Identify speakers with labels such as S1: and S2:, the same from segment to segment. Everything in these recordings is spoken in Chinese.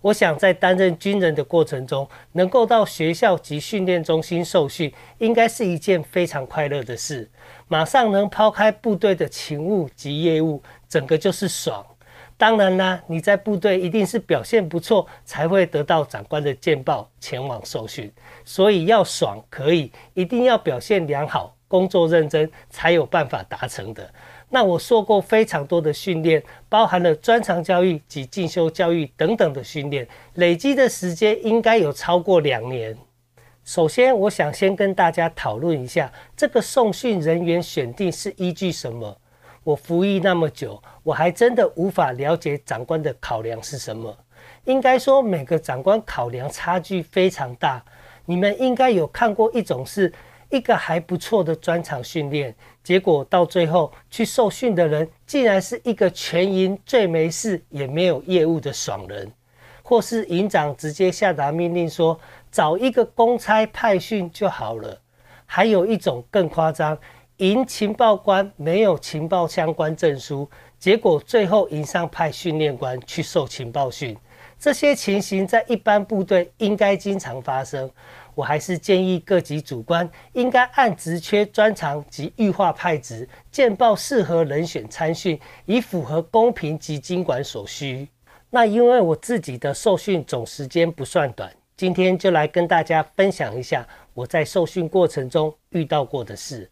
S1: 我想在担任军人的过程中，能够到学校及训练中心受训，应该是一件非常快乐的事。马上能抛开部队的勤务及业务，整个就是爽。当然啦，你在部队一定是表现不错，才会得到长官的荐报，前往受训。所以要爽可以，一定要表现良好，工作认真，才有办法达成的。那我受过非常多的训练，包含了专长教育及进修教育等等的训练，累积的时间应该有超过两年。首先，我想先跟大家讨论一下这个送训人员选定是依据什么。我服役那么久，我还真的无法了解长官的考量是什么。应该说，每个长官考量差距非常大。你们应该有看过一种是。一个还不错的专场训练，结果到最后去受训的人，竟然是一个全营最没事也没有业务的爽人，或是营长直接下达命令说找一个公差派训就好了。还有一种更夸张，营情报官没有情报相关证书，结果最后营上派训练官去受情报训。这些情形在一般部队应该经常发生。我还是建议各级主官应该按职缺专长及预化派职，见报适合人选参训，以符合公平及经管所需。那因为我自己的受训总时间不算短，今天就来跟大家分享一下我在受训过程中遇到过的事。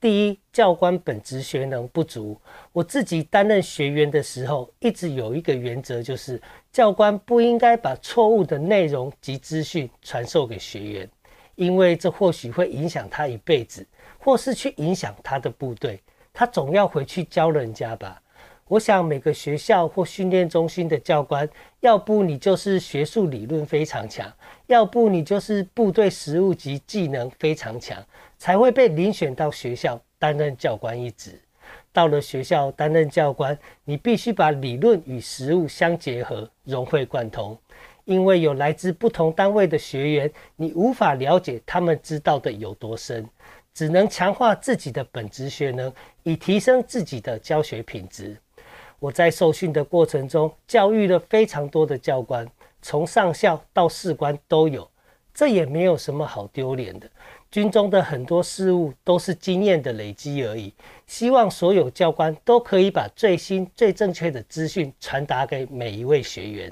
S1: 第一，教官本职学能不足。我自己担任学员的时候，一直有一个原则，就是教官不应该把错误的内容及资讯传授给学员，因为这或许会影响他一辈子，或是去影响他的部队。他总要回去教人家吧。我想，每个学校或训练中心的教官，要不你就是学术理论非常强，要不你就是部队实务及技能非常强，才会被遴选到学校担任教官一职。到了学校担任教官，你必须把理论与实务相结合，融会贯通。因为有来自不同单位的学员，你无法了解他们知道的有多深，只能强化自己的本职学能，以提升自己的教学品质。我在受训的过程中，教育了非常多的教官，从上校到士官都有，这也没有什么好丢脸的。军中的很多事物都是经验的累积而已。希望所有教官都可以把最新最正确的资讯传达给每一位学员。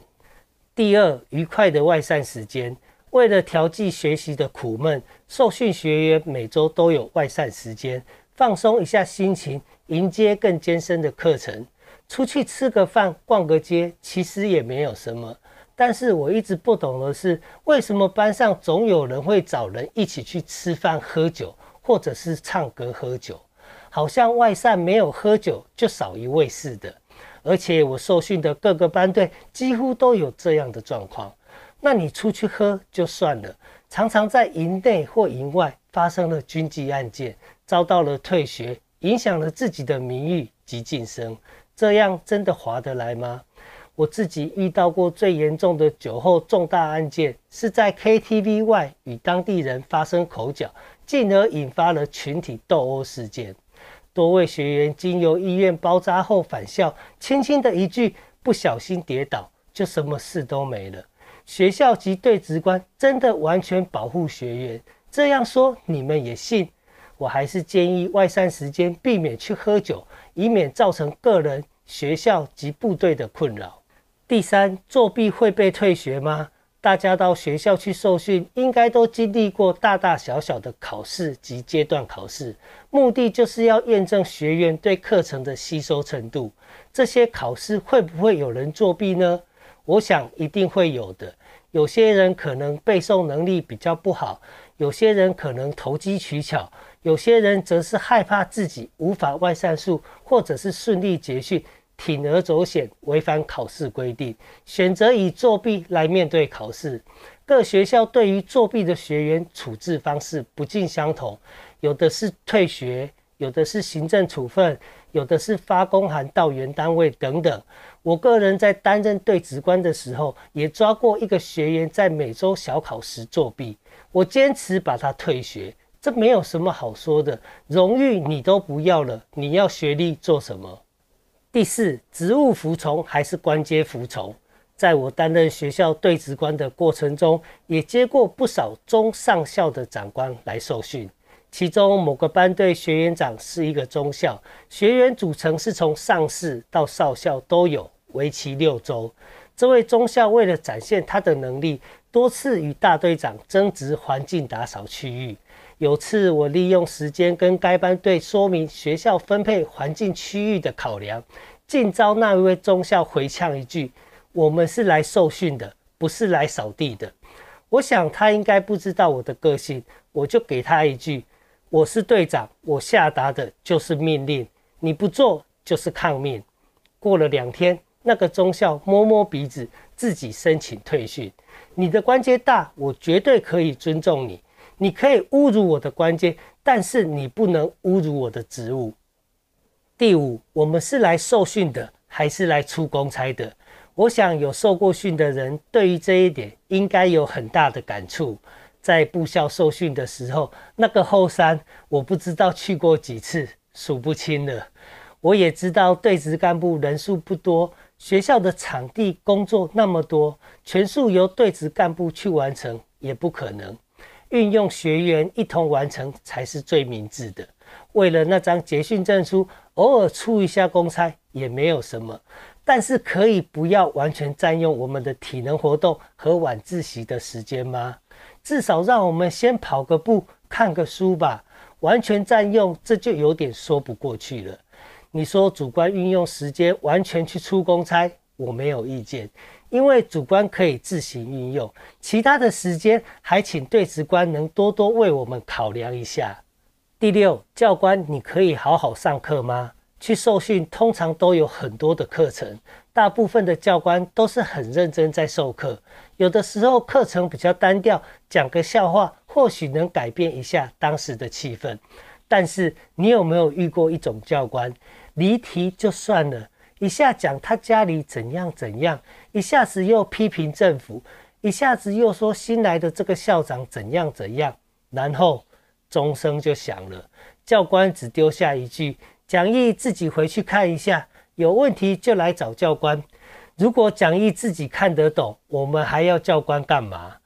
S1: 第二，愉快的外散时间，为了调剂学习的苦闷，受训学员每周都有外散时间，放松一下心情，迎接更艰深的课程。出去吃个饭、逛个街，其实也没有什么。但是我一直不懂的是，为什么班上总有人会找人一起去吃饭、喝酒，或者是唱歌、喝酒？好像外善没有喝酒就少一位似的。而且我受训的各个班队几乎都有这样的状况。那你出去喝就算了，常常在营内或营外发生了军纪案件，遭到了退学，影响了自己的名誉及晋升。这样真的划得来吗？我自己遇到过最严重的酒后重大案件，是在 KTV 外与当地人发生口角，进而引发了群体斗殴事件。多位学员经由医院包扎后返校，轻轻的一句不小心跌倒，就什么事都没了。学校及对职官真的完全保护学员？这样说你们也信？我还是建议外散时间避免去喝酒。以免造成个人、学校及部队的困扰。第三，作弊会被退学吗？大家到学校去受训，应该都经历过大大小小的考试及阶段考试，目的就是要验证学员对课程的吸收程度。这些考试会不会有人作弊呢？我想一定会有的。有些人可能背诵能力比较不好，有些人可能投机取巧。有些人则是害怕自己无法外三数，或者是顺利结训，铤而走险，违反考试规定，选择以作弊来面对考试。各学校对于作弊的学员处置方式不尽相同，有的是退学，有的是行政处分，有的是发公函到原单位等等。我个人在担任对职官的时候，也抓过一个学员在每周小考时作弊，我坚持把他退学。这没有什么好说的，荣誉你都不要了，你要学历做什么？第四，职务服从还是官阶服从？在我担任学校对职官的过程中，也接过不少中上校的长官来受训。其中某个班队学员长是一个中校，学员组成是从上士到少校都有，为期六周。这位中校为了展现他的能力，多次与大队长争执环境打扫区域。有次，我利用时间跟该班队说明学校分配环境区域的考量，竟遭那一位中校回呛一句：“我们是来受训的，不是来扫地的。”我想他应该不知道我的个性，我就给他一句：“我是队长，我下达的就是命令，你不做就是抗命。”过了两天，那个中校摸摸鼻子，自己申请退训。你的关节大，我绝对可以尊重你。你可以侮辱我的官阶，但是你不能侮辱我的职务。第五，我们是来受训的，还是来出公差的？我想有受过训的人，对于这一点应该有很大的感触。在部校受训的时候，那个后山我不知道去过几次，数不清了。我也知道对职干部人数不多，学校的场地工作那么多，全数由对职干部去完成也不可能。运用学员一同完成才是最明智的。为了那张结训证书，偶尔出一下公差也没有什么。但是可以不要完全占用我们的体能活动和晚自习的时间吗？至少让我们先跑个步、看个书吧。完全占用，这就有点说不过去了。你说主观运用时间，完全去出公差，我没有意见。因为主观可以自行运用，其他的时间还请对职官能多多为我们考量一下。第六，教官，你可以好好上课吗？去受训通常都有很多的课程，大部分的教官都是很认真在授课，有的时候课程比较单调，讲个笑话或许能改变一下当时的气氛。但是你有没有遇过一种教官，离题就算了？一下讲他家里怎样怎样，一下子又批评政府，一下子又说新来的这个校长怎样怎样，然后钟声就响了。教官只丢下一句：“讲义自己回去看一下，有问题就来找教官。”如果讲义自己看得懂，我们还要教官干嘛？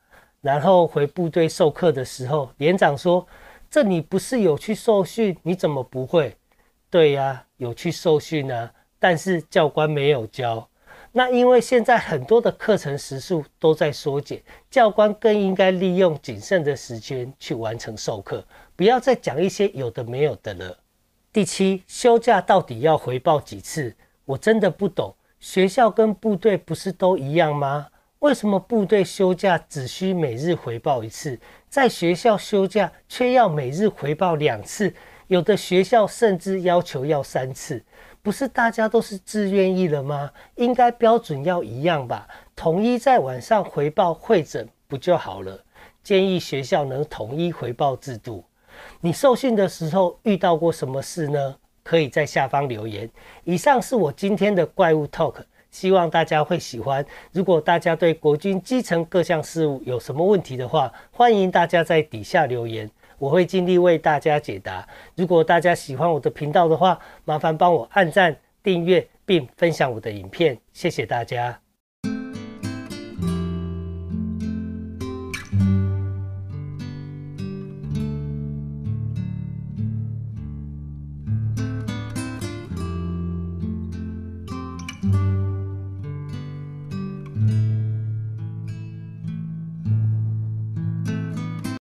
S1: 然后回部队授课的时候，连长说：“这你不是有去受训，你怎么不会？”对呀，有去受训啊。但是教官没有教，那因为现在很多的课程时数都在缩减，教官更应该利用仅剩的时间去完成授课，不要再讲一些有的没有的了。第七，休假到底要回报几次？我真的不懂，学校跟部队不是都一样吗？为什么部队休假只需每日回报一次，在学校休假却要每日回报两次？有的学校甚至要求要三次。不是大家都是自愿意了吗？应该标准要一样吧，统一在晚上回报会诊不就好了？建议学校能统一回报制度。你受训的时候遇到过什么事呢？可以在下方留言。以上是我今天的怪物 talk，希望大家会喜欢。如果大家对国军基层各项事务有什么问题的话，欢迎大家在底下留言。我会尽力为大家解答。如果大家喜欢我的频道的话，麻烦帮我按赞、订阅并分享我的影片，谢谢大家。